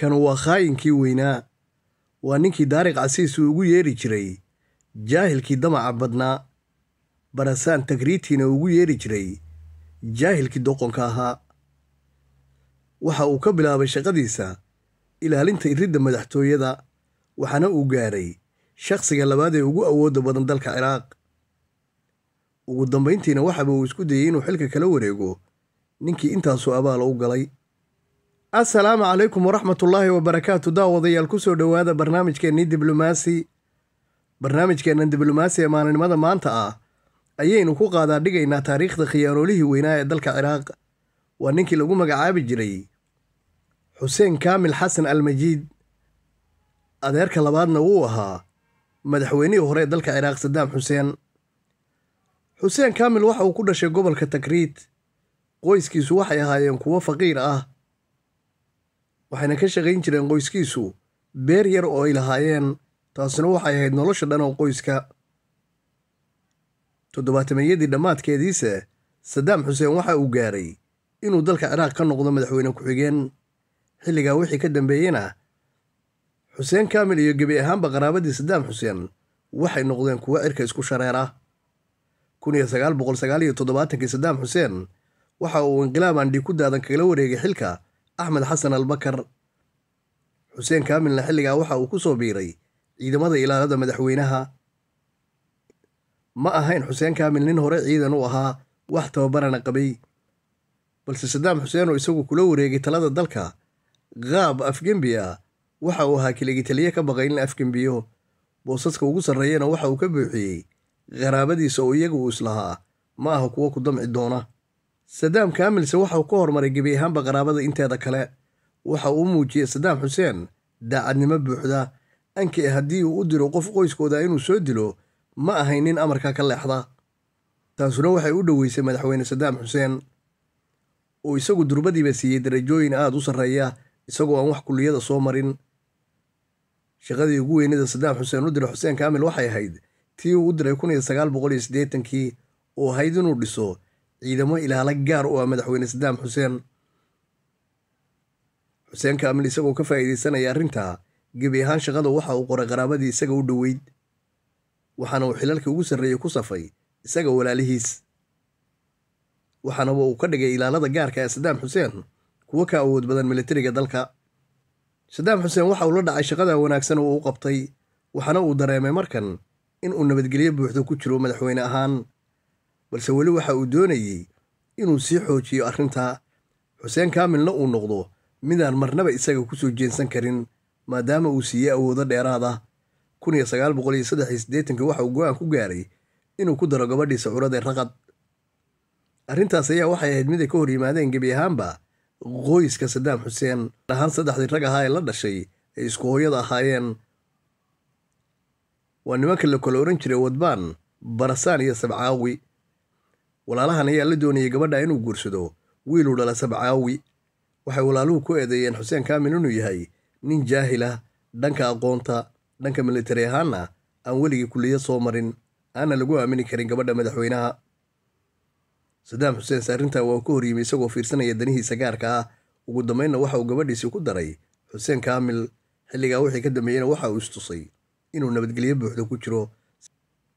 kanu waa khaayinkii weynaa waa ninkii daariq casiis uu ugu yeeri jiray jaahilkii damaca badnaa barasaan tagriitiina ugu yeeri jiray jaahilkii doqonka ahaa waxa uu ka bilaabay shaqadiisa ilaalinta iridda madaxtooyada waxaana uu gaaray shaqhsiga labaad ee ugu awoodda badan dalka ciraaq ugu dambayntiina waxaba uu isku dayey inuu xilka kala wareego ninkii intaasu abaala u galay assalaamu calaykum waraxmat ullaahi wabarakaatu daawadayaal kusoo dhowaada barnaamijkeenii diblomaasi barnaamijkeenna diblomaasi ee maalinimada maanta ah ayaynu ku qaadaa dhigaynaa taariikhda khiyaanoolihii weynaa ee dalka ciraaq waa ninkii lagu magacaabi jiray xuseen kaamil xasan almajiid adeerka labaadna wuu ahaa madaxweynihii hore ee dalka ciraaq sadaam xuseen xuseen kaamil waxa uu ku dhashay gobolka takriit qoyskiisu waxay ahaayeen kuwo faqiir ah waxayna ka shaqayn jireen qoyskiisu beer yar oo ay lahaayeen taasina waxay ahayd nolosha dhan oo qoyska toddobaatameeyadii dhammaadkeediise sadaam xuseen waxa uu gaaray inuu dalka ciraaq ka noqdo madaxweyne ku-xigeen xilligaa wixii ka dambeeyeyna xuseen kaamil iyo gebi ahaanba qaraabadii sadaam xuseen waxay noqdeen kuwo cirka isku shareera sagaal boqol kunsagaaqosagaaiyo toddobaatanki sadaam xuseen waxa uu inqilaab andhi ku daadan kagala wareegay xilka axmed xasan albakar xuseen kaamilna xilligaa waxa uu ku soo biiray ciidamada ilaalada madaxweynaha ma ahayn xuseen kaamil nin hore ciidan u ahaa wax tababarana qabay balse sadaam xuseen oo isagu kula wareegay talada dalka qaab afgembiya waxa uu ahaa keligi taliye ka baqay in la afgembiyo boosaska ugu sarreeyana waxa uu ka buuxiyey qaraabadiisa oo iyaga uu islahaa ma aha kuwo ku damci doona sadaam kaamilse waxa uu ka hormaray gebi ahaanba qaraabada inteeda kale waxa uu u muujiyey sadaam xuseen daacadnimo buuxda anki haddii uu u diro qof qoyskooda inuu soo dilo ma ahayn nin amarka ka leexda taasuna waxay u dhoweysay madaxweyne sadaam xuseen oo isagu durbadiiba siiyey darajooyin aada u sarreeya isagoo aan wax kulliyada soo marin shaqadii ugu weynida sadaam xuseen u diro xuseen kaamil waxay ahayd tii uu u diray kun iyo sagaal boqol iyo siddeetankii oo ahayd inuu dhiso ciidamo ilaala gaar u ah madaxweyne sadaam xuseen xuseen kaamil isagoo ka faa'iideysanaya arrintaa gebi ahaan shaqada waxa uu qoray qaraabadii isaga u dhoweyd waxaana uu xilalkii ugu sarreeyey ku safay isaga walaalihiis waxaanaba uu ka dhigay ilaalada gaarka ee sadaam xuseen kuwo ka awood badan milatariga dalka sadaam xuseen waxa uu la dhacay shaqada wanaagsan oo uu qabtay waxaana uu dareemay markan in uu nabadgelyo buuxda ku jiro madaxweyne ahaan balse weli waxa uu doonayey inuu sii xoojiyo arrintaa xuseen kaamilna uu noqdo midaan marnaba isaga ku soo jeensan karin maadaama uu siiyey awoodo dheeraada ah. waxa uu go-aan ku gaaray inuu ku daro gabadhiisa curadae raqad arrintaas ayaa waxay ahayd mid ay ka hor yimaadeen gebi ahaanba qoyska sadaam xuseen ahaan saddexdii rag ahaa ee la dhashay ay isku hooyada ahaayeen waa nimanka la kala odhan jiray wadbaan barasaan iyo sabcaawi walaalahan ayaa la doonayay gabadha inuu guursado wiiluu dhala sabcaawi waxay walaaluhu ku eedeeyeen xuseen kaamil inuu yahay nin jaahil ah dhanka aqoonta dhanka militari ahaanna ah, aan weligii kulliyo soo marin aanna lagu aamini karin gabadha madaxweynaha sadaam xuseens arrintaa waa ka hor horyimi isagoo fiirsanaya danihiisa gaarka ah ugu dambaynna waxa uu gabadhiisii ku daray xuseen kaamil xilligaa wixii ka dambeeyeyna waxa uu istusay inuu nabadgelyo buuxda ku jiro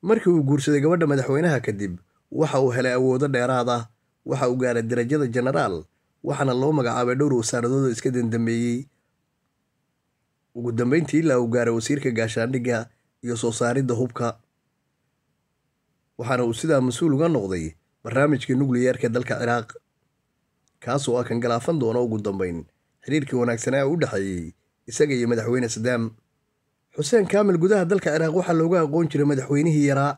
markii uu guursaday gabadha madaxweynaha kadib waxa uu helay awoodo dheeraad ah waxa uu gaaray darajada jenaraal waxaana loo magacaabay dhowr wasaaradoodoo iska dandameeyey ugu dambeyntii ilaa uu gaaray wasiirka gaashaandhigga iyo soo saaridda hubka waxaana uu sidaa mas-uul uga noqday barnaamijka nukliyeerka dalka ciraaq kaasoo ah galaafan doono ugu dambeyn xiriirkii wanaagsanaa u dhexeeyey isaga iyo madaxweyne sadaam xuseen kaamil gudaha dalka ciraaq waxaa looga aqoon jiray madaxweynihii yaraa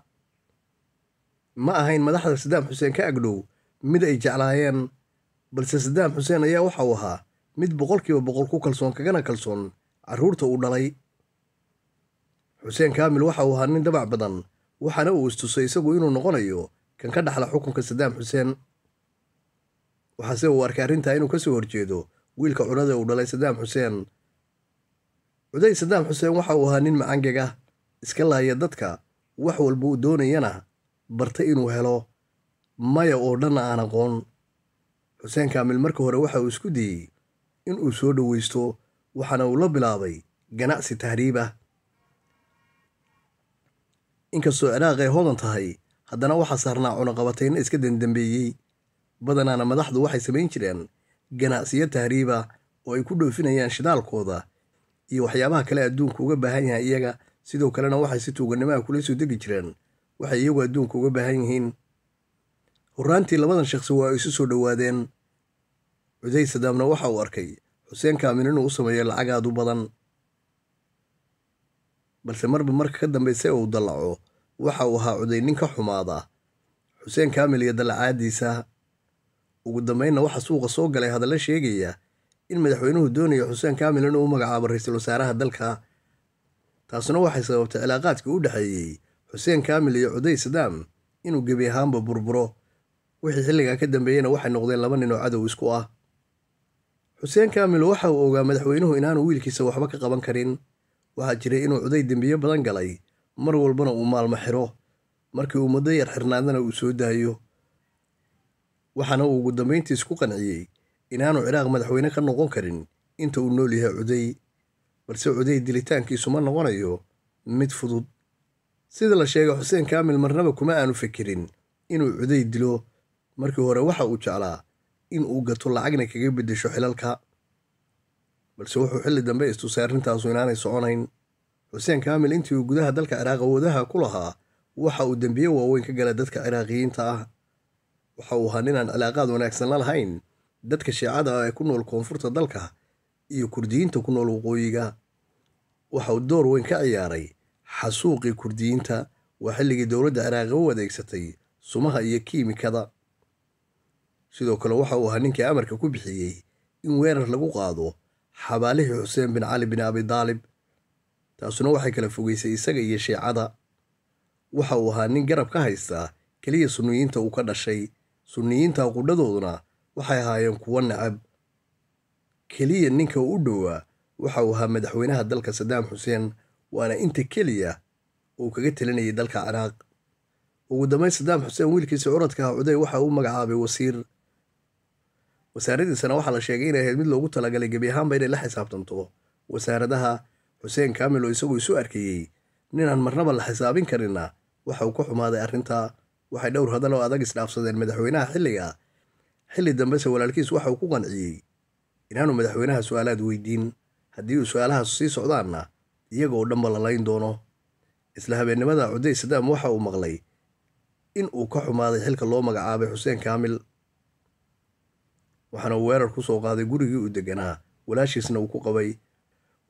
ma ahayn madaxda sadaam xuseen ka agdhow mid ay jeclaayeen balse sadaam xuseen ayaa waxa uu ahaa mid boqolkiiba boqol ku kalsoon kagana kalsoon caruurta uu dhalay xuseen kaamil waxa uu ahaa nin dabac badan waxaana uu istusay isagu inuu noqonayo kan ka dhaxla xukunka sadaam xuseen waxaase uu arkay arrintaa inuu ka soo horjeedo wiilka cunada uu dhalay sadaam xuseen cuday sadaam xuseen waxa uu ahaa nin macangeg ah iska laaya dadka wax walba uu doonayana bartay inuu helo maya oo dhanna aan aqoon xuseen kaamil marka hore waxa uu isku diyey inuu soo dhowaysto waxaana uu la bilaabay ganacsi tahriib ah inkastoo ciraaq ay hodan tahay haddana waxaa saarnaa cunaqabatayna iska dendembeeyey badanaana madaxdu waxay samayn jireen ganacsiyo tahriiba ah oo ay ku dhoofinayaan shidaalkooda iyo waxyaabaha kale adduunku uga baahan yahay iyaga sidoo kalena waxay si tuuganimaha kula soo degi jireen waxay iyagu adduunka uga baahan yihiin horraantii labadan shakhsi waa ay isu soo dhowaadeen cuday sadaamna waxa uu arkay xuseen kaamin inuu u sameeyo lacag aad u badan balse marba marka ka dambayse uu dallaco waxa uu ahaa cuday nin ka xumaada xuseen kaamil iyo dallacaadiisa ugu dambaynna waxaa suuqa soo galay hadalla sheegaya in madaxweynuhu doonayo xuseen kaamil inuu u magacaabo ra-iisul wasaaraha dalka taasuna waxay sababtay cilaaqaadkii u dhexeeyey xuseen kaamil iyo cuday sadaam inuu gebi ahaanba burburo wixii xilligaa ka dambeeyeyna waxay noqdeen laba nin oo cadow isku ah xuseen kaamil waxa uu ogaa madaxweynuhu inaanu wiilkiisa waxba ka qaban karin waxaa jiray inuu cuday dembiyo badan galay mar walbana uu maalmo xiro markii uu muddo yar xirnaadana uu soo daayo waxaana uu ugu dambayntiis ku qanciyey inaanu ciraaq madaxweyne ka noqon karin inta uu nool yahay cuday balse cuday dilitaankiisu ma noqonayo mid fudud sida la sheegay xuseen kaamil marnaba kuma aanu fikirin inuu cuday dilo markii hore waxa uu jeclaa in uu gato lacagna kaga beddesho xilalka balse wuxuu xilli dambe istusay arrintaasu inaanay soconayn xuseen kaamil intii uu gudaha dalka ciraaq awoodaha ku lahaa waxa uu dembiye waaweyn ka gala dadka ciraaqiyiinta ah waxa uu ahaa ninaan cilaaqaad wanaagsan la lahayn dadka shiicada ah ee ku nool koonfurta dalka iyo kurdiyiinta ku nool waqooyiga waxa uu door weyn ka ciyaaray xasuuqii kurdiyiinta waa xilligii dowladda ciraaqi u adeegsatay sumaha iyo kiimikada sidoo kale waxa uu ahaa ninkii amarka ku bixiyey in weerar lagu qaado xabaalihii xuseen bin cali bin abidaalib taasuna waxay kala fogeysay isaga iyo shiicada waxa uu ahaa nin garab ka haysta keliya sunniyiinta uu ka dhashay sunniyiinta qudhadooduna waxay ahaayeen kuwo nacab keliya ninka u dhowaa waxa uu ahaa madaxweynaha dalka sadaam xuseen waana inta keliya uu kaga telinayay dalka ciraaq ugu dambeyn sadaam xuseen wiilkiisa curadka ah cuday waxa uu magacaabay wasiir wasaaradiisana waxaa la sheegay inay ahayd mid loogu talagalay gebi ahaanba inay la xisaabtanto wasaaradaha xuseen kaamil oo isaguo isu arkeeyey ninaan marnaba la xisaabin karinna waxa uu ka xumaaday arrintaa waxay dhowr hadal oo adag isdhaafsadeen madaxweynaha xilliga xilli dambese walaalkiis waxa uu ku qanciyey inaanu madaxweynaha su-aalaad weydiin haddii uu su-aalahaas sii socdaanna iyagoo dhanba layn doono isla habeennimada cudey sadaam waxa uu maqlay in uu ka xumaaday xilka loo magacaabay xuseen kaamil waxaana uu weerar ku soo qaaday gurigii uu deganaa walaashiisna uu ku qabay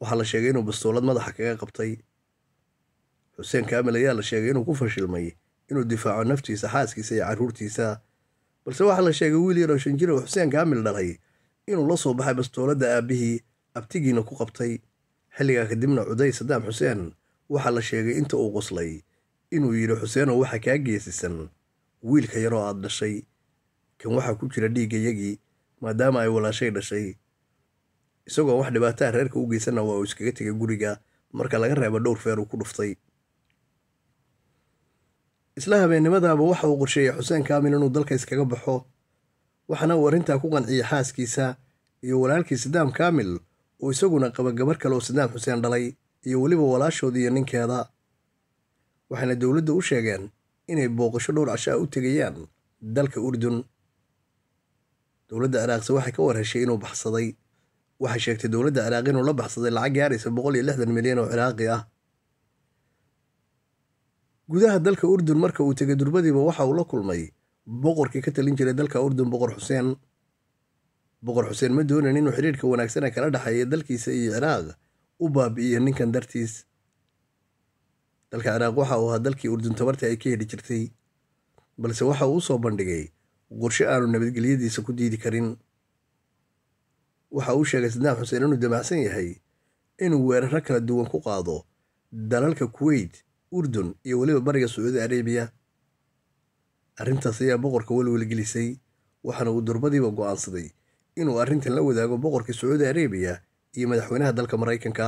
waxaa la sheegay inuu bastoolad madaxa kaga qabtay xuseen kaamil ayaa la sheegay inuu ku fashilmay inuu difaaco naftiisa xaaskiisa iyo carruurtiisa balse waxaa la sheegay wiil yaroo shan uu xuseen kaamil dhalay inuu la soo baxay bastooladda aabbihii abtigiina ku qabtay xilligaa kadibna cuday sadaam xuseen waxaa la sheegay inta uu qoslay inuu yidhi xuseenow waxaa kaa geesisan wiilka yaroo aad dhashay kan waxaa ku jira dhiigga yagii maadaama ay walaashay dhashay isagoo wax dhibaataa reerka u geysana waa uu iskaga tegay guriga marka laga reebo dhowr feer uu ku dhuftay isla habeennimadaaba waxa uu qorsheeyey xuseen kaamil inuu dalka iskaga baxo waxaana uu arrintaa ku qanciyey xaaskiisa iyo walaalkii sadaam kaamil oo isaguna qaba gabar kale oo sadaam xuseen dhalay iyo weliba walaashoodii iyo ninkeeda waxayna dowladda u sheegeen inay booqasho dhowr casho ah u tegayaan dalka urdun dowladda ciraaqse waxay ka war heshay inuu baxsaday waxay sheegtay dowladda ciraaq inuu la baxsaday lacag gaaraysa boqol iyo lixdan milyan oo ciraaqi ah gudaha dalka urdun marka uu tegay durbadiiba waxa uu la kulmay boqorkii ka talin jiray dalka urdun boqor xuseen boqor xuseen ma doonan inuu xiriirka wanaagsan ee kala dhexeeya dalkiisa iyo ciraaq u baabi'iyo ninkan dartiis dalka ciraaq waxa uu ahaa dalkii urdun tabarta ay ka heli jirtay balse waxa uu u soo bandhigay qorshe aanu nabadgelyadiisa ku diidi karin waxa uu sheegay saddaan xuseen inuu damacsan yahay inuu weeraro kala duwan ku qaado dalalka kuweyt urdun iyo weliba bariga sacuudi arabiya arrintaas ayaa boqorka welwelgelisay waxaana uu durbadiiba go'aansaday inuu arrintan la wadaago boqorkii sacuudi arabiya iyo madaxweynaha dalka maraykanka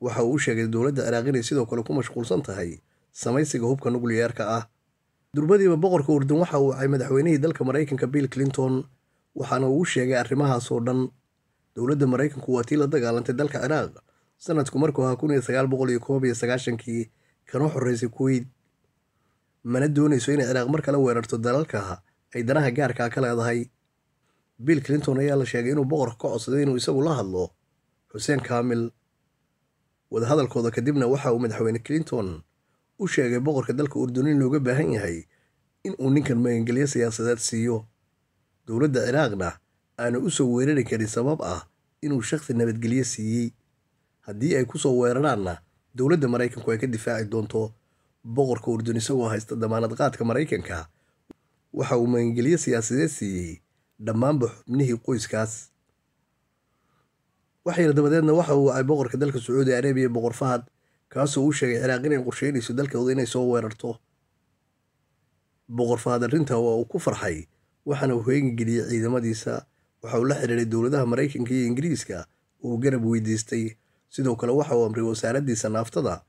waxa uu u sheegay dowladda ciraaq inay sidoo kale ku mashquulsan tahay samaysiga hubka nukliyeerka ah durbadiiba boqorka urdun waxa uu wacay madaxweynihii dalka maraykanka bill clinton waxaana uu u sheegay arrimahaas oo dhan dowladda maraykanku waa tii la dagaalantay dalka ciraaq sanadku markuu ahaa kun iyo sagaal boqol iyo koob iyo sagaashankii kana xoreysay kuweyt mana doonayso inay ciraaq mar kale weerarto dalalka ay danaha gaarkaa ka leedahay bill clinton ayaa la sheegay inuu boqorka ka codsaday inuu isagu la hadlo xuseen kaamil wadahadalkooda kadibna waxa uu madaxweyne clinton u sheegay boqorka dalka urdunin looga baahan yahay in uu ninkan magangelyo siyaasadeed siiyo dowladda ciraaqna aanu u soo weerari karin sabab ah inuu shakhsi nabadgelyo siiyey haddii ay ku soo weeraraanna dowladda maraykanku ay ka difaaci doonto boqorka urdun isagoo haysta damaanad qaadka maraykanka waxa uu magangelyo siyaasadeed siiyey dhammaanba xubnihii qoyskaas waxayna dabadeedna waxa uu wacay boqorka dalka sacuudi arabiya boqor fahad kaasoo uu sheegay ciraaq inay qorsheynayso dalkooda inay soo weerarto boqor fahad arrintaa waa uu ku farxay waxaana uu heegangeliyey ciidamadiisa waxa uu la xiriiray dowladaha maraykanka iyo ingiriiska uu garab weydiistay sidoo kale waxa uu amray wasaaraddiisa naaftada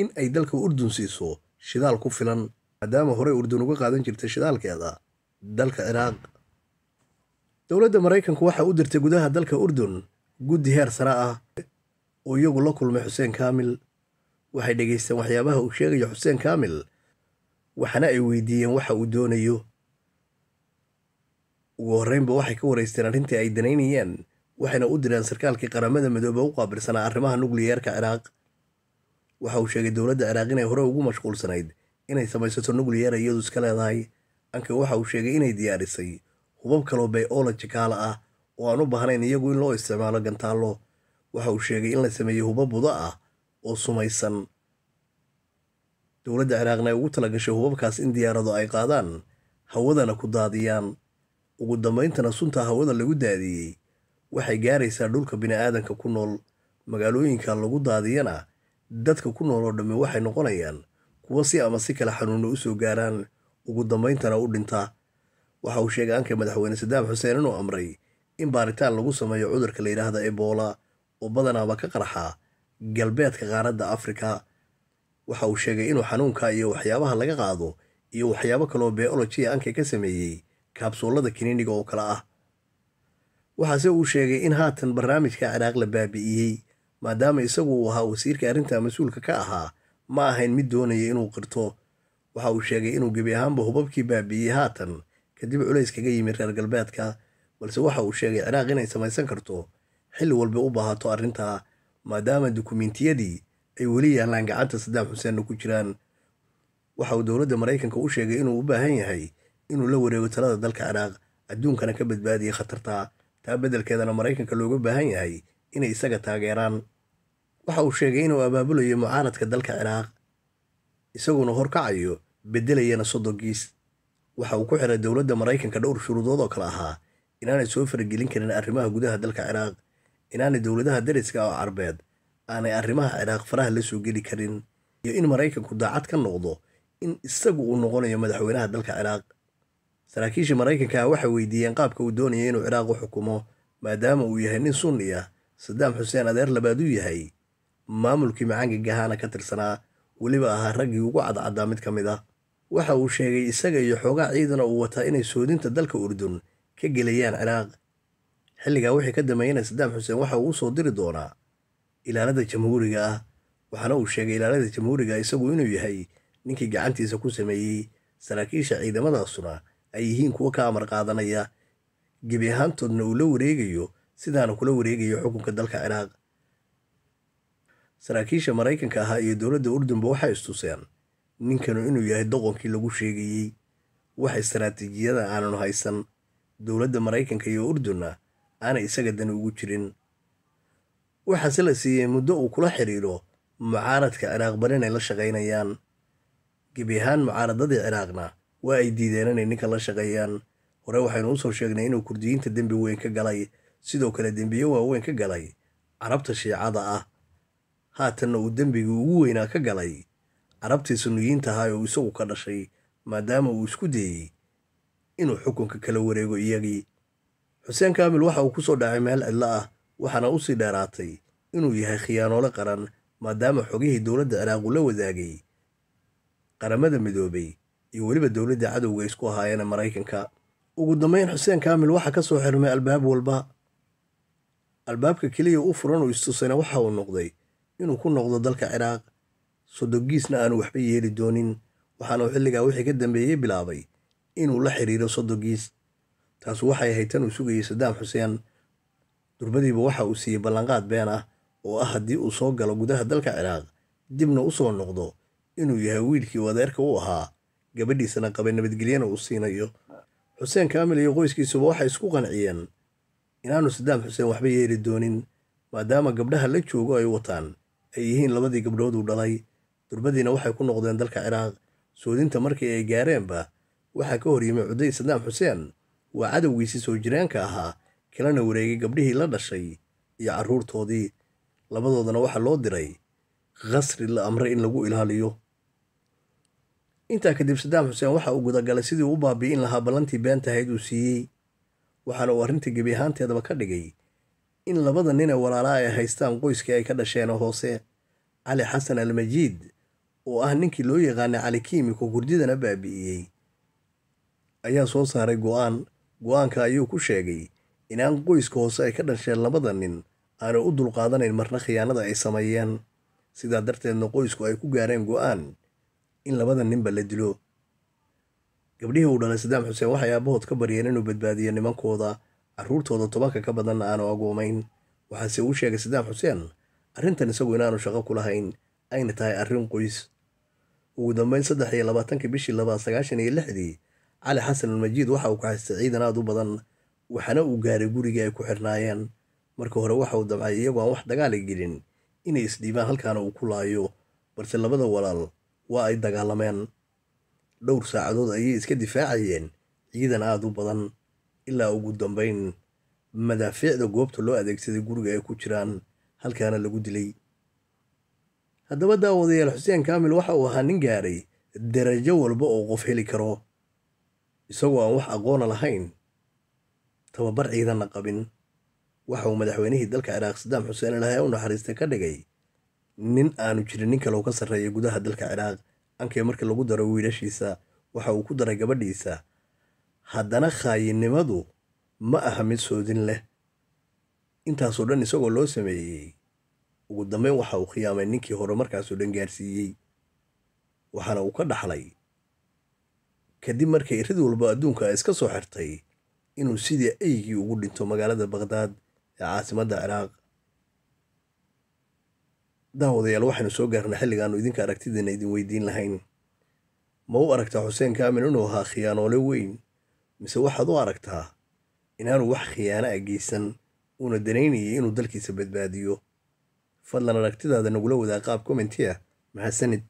in ay dalka urdun siiso shidaal ku filan maadaama horey urdun uga qaadan jirtay shidaalkeeda dalka ciraaq dowladda maraykanku waxaa u dirtay gudaha dalka urdun guddi heer sare ah oo iyagu la kulmay xuseen kaamil waxay dhegaysteen waxyaabaha uu sheegayo xuseen kaamil waxaana ay weydiiyeen waxa uu doonayo ugu horreynba waxay ka wareysteen arrintii ay danaynayeen waxayna u direen sarkaalkii qaramada midoobe u qaabilsanaa arrimaha nukliyeerka ciraaq waxa uu sheegay dowladda ciraaq inay hore ugu mashquulsanayd inay samaysato nuguliyar iyadu iska leedahay anka waxa uu sheegay inay diyaarisay hubab kaloo bayolojikaala ah oo aan u baahnayn iyagu in loo isticmaalo gantaallo waxa uu sheegay in la sameeyey hubab buda ah oo sumaysan dowladda ciraaqna ay ugu talagashay hubabkaas in diyaarado ay qaadaan hawadana ku daadiyaan ugu dambayntana sunta hawada lagu daadiyey waxay gaaraysaa dhulka bini'aadanka ku nool magaalooyinka lagu daadiyana dadka ku nool oo dhammi waxay noqonayaan kuwo si ama si kale xanuuna usoo gaaraan ugu dambayntana u dhintaa waxa uu sheegay sheegaanka madaxweyne sadaam xuseen inuu amray in baaritaan lagu sameeyo cudurka la yidhaahda ebola oo badanaaba ka qarxa galbeedka qaaradda afrika waxa uu sheegay inuu xanuunka iyo waxyaabaha laga qaado iyo waxyaabo kaloo beolojiya ah anke ka sameeyey kaabsuullada kiniiniga oo kale ah waxaase uu sheegay in haatan barnaamijka ciraaq la baabi'iyey maadaama isagu uu ahaa wasiirka arrinta mas-uulka ka ahaa ma ahayn mid doonaya inuu qirto waxa uu sheegay inuu gebi ahaanba hubabkii baabi'iyey haatan kadib culays kaga yimi reer galbeedka balse waxa uu sheegay ciraaq inay samaysan karto xilli walba u baahato arrintaa maadaama dukumentiyadii ay weli yaallaan gacanta sadaam xuseenna ku jiraan waxa uu dowladda maraykanka u sheegay inuu u baahan yahay inuu la wareego talada dalka ciraaq adduunkana ka badbaadiya khatarta taa beddelkeedana maraykanka looga baahan yahay inay isaga taageeraan waxa uu sheegay inuu abaabulayo mucaaradka dalka ciraaq isaguna horkacayo beddelayana sodonkiis waxa uu ku xiray dowladda maraykanka dhowr shuruudood oo kale ahaa inaanay soo faragelin karin arrimaha gudaha dalka ciraaq inaanay dowladaha dariska oo carbeed aanay arrimaha ciraaq faraha la soo geli karin iyo in maraykanku daacad ka noqdo in isagu uu noqonayo madaxweynaha dalka ciraaq saraakiisha maraykanka waxay weydiiyeen qaabka uu doonaya inuu ciraaq u xukumo maadaama uu yahay nin sunni ah sadaam xuseen adeer labaad u yahay maamulkii macaanka gahaana ka tirsanaa weliba ahaa raggii ugu cadcaddaa mid ka mid ah waxa uu sheegay isaga iyo xoogaa ciidana uu wataa inay soodinta dalka urdun ka gelayaan ciraaq xilligaa wixii ka dambeeyana sadaam xuseen waxa uu usoo diri doonaa ilaalada jamhuuriga ah waxaana uu sheegay ilaalada jamhuuriga ah isagu inuu yahay ninkii gacantiisa ku sameeyey saraakiisha ciidamadaasuna ay yihiin kuwo ka amar qaadanaya gebi ahaantoodna uu la wareegayo sidaana kula wareegayo xukunka dalka ciraaq saraakiisha maraykanka ahaa iyo dowladda urdunba waxay istuseen ninkanu inuu yahay doqonkii lagu sheegayey wax istaraatiijiyada aananu haysan dowladda maraykanka iyo urdunna aanay isaga dan ugu jirin waxaase la siiyey muddo uu kula xidhiidho mucaaradka ciraaq barin ay la shaqaynayaan gebi ahaan mucaaradadii ciraaqna waa ay diideen inay ninkan la shaqeeyaan hore waxaynu usoo sheegnay inuu kurdiyiinta dembi weyn ka galay sidoo kale dembiyo waaweyn ka galay carabta shiicada ah haatanna uu dembigii ugu weynaa ka galay carabtii sunniyiinta ahaa oo isagu ka dhashay maadaama uu isku dayey inuu xukunka kala wareego iyagii xuseen kaamil waxa uu ku soo dhacay meel cidla ah waxaana usii dheeraatay inuu yahay khiyaanoole qaran maadaama xogihii dowladda ciraaq uu la wadaagay qaramada midoobay iyo weliba dowladda cadowga isku ahaayeen maraykanka ugu dambayn xuseen kaamil waxaa ka soo xirmay albaab walba albaabka keliya u furan uu istusayna waxa uu noqday inuu ku noqdo dalka ciraaq sodogiisna aanu waxba yeeli doonin waxaanuu xilligaa wixii ka dambeeyey bilaabay inuu la xiriiro sodogiis taasu waxay ahayd tan uu sugayay sadaam xuseen durbadiiba waxa uu siiyey ballanqaad been ah oo ah haddii uu soo galo gudaha dalka ciraaq dibna usoo noqdo inuu yahay wiilkii wadeerka u ahaa gabadhiisana qabe nabadgelyana uu siinayo xuseen kaamil iyo qoyskiisuba waxay isku qanciyeen inaanu sadaam xuseen waxba yeeli doonin maadaama gabdhaha la joogo ay wataan ay yihiin labadii gabdhood uu dhalay durbadiina waxay ku noqdeen dalka ciraaq soodinta markii ay gaareenba waxaa ka horyimay cuday sadaam xuseen waa cadowgiisii soo jireenka ahaa kalana wareegay gabdhihii la dhashay iyo caruurtoodii labadoodana waxaa loo diray khasri la amray in lagu ilaaliyo intaa kadib sadaam xuseen waxa uu gudagalay sidii u baabi'in lahaa ballantii beentahayd uu siiyey waxaana uu arrinta gebi ahaanteedaba ka dhigay in labada nin ee walaalaha ay haystaan qoyskii ay ka dhasheen hoose cali xasan almajiid oo ah ninkii loo yaqaanay cali kiimiko gurdidana baabi'iyey ayaa soo saaray go-aan go-aanka ayuu ku sheegay inaan qoyska hoose ay ka dhasheen labada nin aanay u dulqaadanayn marna khiyaanada ay sameeyeen sidaa darteedna qoysku ay ku gaareen go-aan in labada ninba la dilo gabdhihii uu dhalay sadaam xuseen waxay aabahood ka baryeen inuu badbaadiyo nimankooda caruurtooda tobanka ka badanna aanu agoomayn waxaase uu sheegay sadaam xuseen arrintan isagu inaanu shaqo ku lahayn ayna tahay arrin qoys ugu dambeyn saddex iyo labaatankii bishii labaad sagaashan iyo lixdii cali xasan almajiid waxa uu kaxaystay ciidan aad u badan waxaana uu gaaray gurigii ay ku xirnaayeen marka hore waxa uu damcay iyagoo aan wax dagaali gelin inay isdhiibaan halkaana uu ku laayo balse labada walaal waa ay dagaalameen dhowr saacadood ayay iska difaacayeen ciidan aada u badan ilaa ugu dambeyn madaafiicda goobta loo adeegsaday guriga ay ku jiraan halkaana lagu dilay haddaba daawadayaal xuseen kaamil waxa uu ahaa nin gaaray darajo walba oo qof heli karo isagoo aan wax aqoona lahayn tababar ciidanna qabin waxa uu madaxweynihii dalka ciraaq sadaam xuseen ilahay u naxariista ka dhigay nin aanu jirin nin kaleo ka sarreeya gudaha dalka ciraaq ankee markii lagu daro wiilashiisa waxa uu ku daray gabadhiisa haddana khaayinnimadu ma aha mid soodin leh intaasoo dhan isagoo loo sameeyey ugu dambeyn waxa uu khiyaamay ninkii hore markaasoo dhan gaarsiiyey waxaana uu ka dhaxlay kadib markay rid walba adduunka iska soo xirtay inuu sidii aygii ugu dhinto magaalada bakhdad ee caasimadda ciraaq daawadayaal waxaynu soo gaarnay xilligaannu idinka aragtidiina idin weydiin lahayn ma u aragtaa xuseen kaamin inuu ahaa khiyaanoole weyn mise waxaad u aragtaa inaanu wax khiyaana a geysan uuna danaynayay inuu dalkiisa badbaadiyo fadlan aragtidaada nagula wadaa qaab kommenti ah mahadsanid